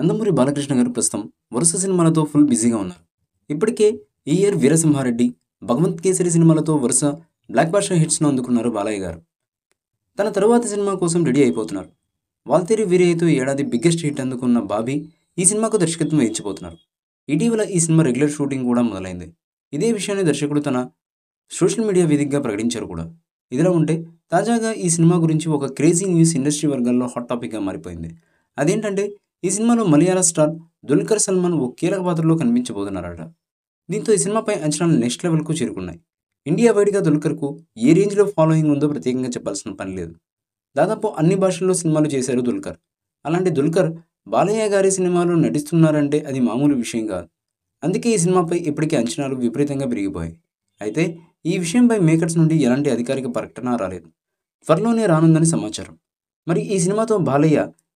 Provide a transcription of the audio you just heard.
నందమూరి బాలకృష్ణ గారు ప్రస్తుతం వరుస సినిమాలతో ఫుల్ బిజీగా ఉన్నారు ఇప్పటికే ఈ ఇయర్ వీరసింహారెడ్డి భగవంత్ కేసరి సినిమాలతో వరుస బ్లాక్ భాషా హిట్స్ను అందుకున్నారు బాలయ్య గారు తన తరువాత సినిమా కోసం రెడీ అయిపోతున్నారు వాల్తేరి వీరయ్యతో ఏడాది బిగ్గెస్ట్ హిట్ అందుకున్న బాబీ ఈ సినిమాకు దర్శకత్వం వహించిపోతున్నారు ఇటీవల ఈ సినిమా రెగ్యులర్ షూటింగ్ కూడా మొదలైంది ఇదే విషయాన్ని దర్శకుడు తన సోషల్ మీడియా వేదికగా ప్రకటించారు కూడా ఇదిలా ఉంటే తాజాగా ఈ సినిమా గురించి ఒక క్రేజీ న్యూస్ ఇండస్ట్రీ వర్గాల్లో హాట్ టాపిక్గా మారిపోయింది అదేంటంటే ఈ సినిమాలో మలయాళ స్టార్ దుల్కర్ సల్మాన్ ఓ కీలక పాత్రలో కనిపించబోతున్నారట దీంతో ఈ సినిమాపై అంచనాలు నెక్స్ట్ లెవెల్కు చేరుకున్నాయి ఇండియా వైడ్గా దుల్కర్కు ఏ రేంజ్లో ఫాలోయింగ్ ఉందో ప్రత్యేకంగా చెప్పాల్సిన పని లేదు దాదాపు అన్ని భాషల్లో సినిమాలు చేశారు దుల్కర్ అలాంటి దుల్కర్ బాలయ్య గారి సినిమాలో నటిస్తున్నారంటే అది మామూలు విషయం కాదు అందుకే ఈ సినిమాపై ఇప్పటికే అంచనాలు విపరీతంగా పెరిగిపోయాయి అయితే ఈ విషయంపై మేకర్స్ నుండి ఎలాంటి అధికారిక ప్రకటన రాలేదు త్వరలోనే రానుందని సమాచారం మరి ఈ సినిమాతో బాలయ్య